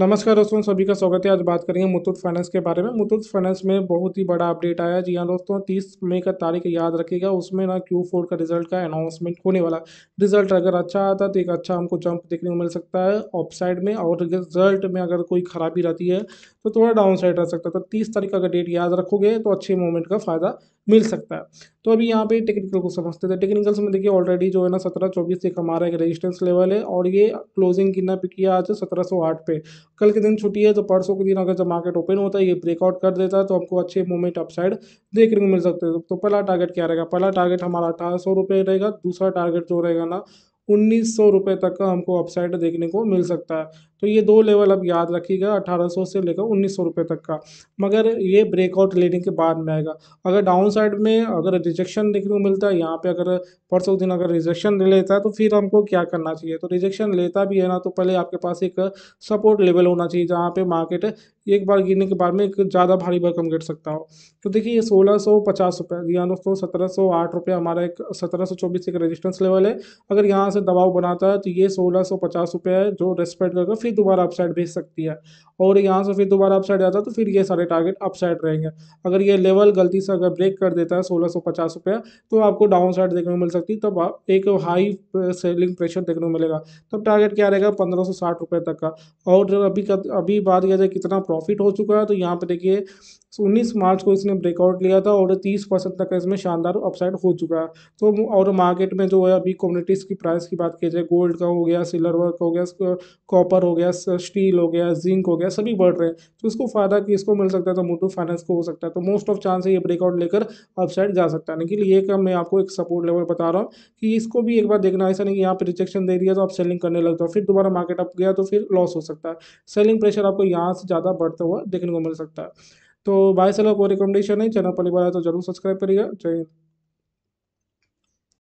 नमस्कार दोस्तों सभी का स्वागत है आज बात करेंगे मुथूट फाइनेंस के बारे में मुथूट फाइनेंस में बहुत ही बड़ा अपडेट आया जी हाँ दोस्तों तीस मई का तारीख याद रखिएगा उसमें ना क्यू फोर का रिजल्ट का अनाउंसमेंट होने वाला रिजल्ट अगर अच्छा आता तो एक अच्छा हमको जंप देखने को मिल सकता है ऑफ साइड में और रिजल्ट में अगर कोई खराबी रहती है तो थोड़ा डाउन साइड रह सकता है तो तीस तारीख का अगर डेट याद रखोगे तो अच्छे मूवमेंट का फ़ायदा मिल सकता है तो अभी यहाँ पे टेक्निकल को समझते थे टेक्निकल तो में देखिए ऑलरेडी जो है ना सत्रह चौबीस एक हमारा एक रेजिस्टेंस लेवल है और ये क्लोजिंग कितना पे किया आज सत्रह सौ आठ पे कल के दिन छुट्टी है तो परसों के दिन अगर जब मार्केट ओपन होता है ये ब्रेकआउट कर देता है तो आपको अच्छे मूवमेंट अपसाइड देखने को मिल सकते हैं तो पहला टारगेट क्या रहेगा पहला टारगेट हमारा अठारह सौ रहेगा दूसरा टारगेट जो रहेगा ना उन्नीस सौ रुपये तक का हमको अपसाइड देखने को मिल सकता है तो ये दो लेवल अब याद रखिएगा 1800 से लेकर उन्नीस सौ रुपये तक का मगर ये ब्रेकआउट लेने के बाद में आएगा अगर डाउन साइड में अगर रिजेक्शन देखने को मिलता है यहाँ पे अगर परसों दिन अगर रिजेक्शन ले लेता है तो फिर हमको क्या करना चाहिए तो रिजेक्शन लेता भी है ना तो पहले आपके पास एक सपोर्ट लेवल होना चाहिए जहाँ पे मार्केट एक बार गिरने के बाद में एक ज़्यादा भारी भरकम गिर सकता हो तो देखिए ये सोलह सौ पचास रुपये या दोस्तों सत्रह सौ आठ रुपये हमारा एक सत्रह सौ चौबीस एक रेजिस्टेंस लेवल है अगर यहाँ से दबाव बनाता है तो ये सोलह सौ पचास रुपये है जो रेस्पेक्ट करके फिर दोबारा अपसाइड भेज सकती है और यहाँ से फिर दोबारा अपसाइड जाता है तो फिर ये सारे टारगेट अपसाइड रहेंगे अगर ये लेवल गलती से अगर ब्रेक कर देता है सोलह सौ पचास रुपये तो आपको डाउन साइड देखने को मिल सकती है तब आप एक हाई सेलिंग प्रेशर देखने को मिलेगा तब टारगेट क्या रहेगा पंद्रह सौ साठ रुपये तक का और अभी अभी बात किया जाए कितना प्रॉफिट हो चुका है तो यहाँ पे देखिए 19 मार्च को इसने ब्रेकआउट लिया था और 30 परसेंट तक इसमें शानदार अपसाइड हो चुका है तो और मार्केट में जो है अभी कम्युनिटीज़ की प्राइस की बात की जाए गोल्ड का हो गया सिल्वर वर्क हो गया कॉपर हो गया स्टील हो गया जिंक हो गया सभी बढ़ रहे हैं तो इसको फ़ायदा कि इसको मिल सकता है तो मोटू फाइनेंस को हो सकता है तो मोस्ट ऑफ चांस ये ब्रेकआउट लेकर अपसाइड जा सकता है लेकिन ये का मैं आपको एक सपोर्ट लेवल बता रहा हूँ कि इसको भी एक बार देखना ऐसा नहीं कि यहाँ पर रिजेक्शन दे दिया तो आप सेलिंग करने लगता हो फिर दोबारा मार्केट अप गया तो फिर लॉस हो सकता है सेलिंग प्रेशर आपको यहाँ से ज़्यादा बढ़ बढ़ते हुआ देखने को मिल सकता है तो भाई से लोग को रिकमेंडेशन है चैनल पर बार है तो जरूर सब्सक्राइब करिएगा जय हिंद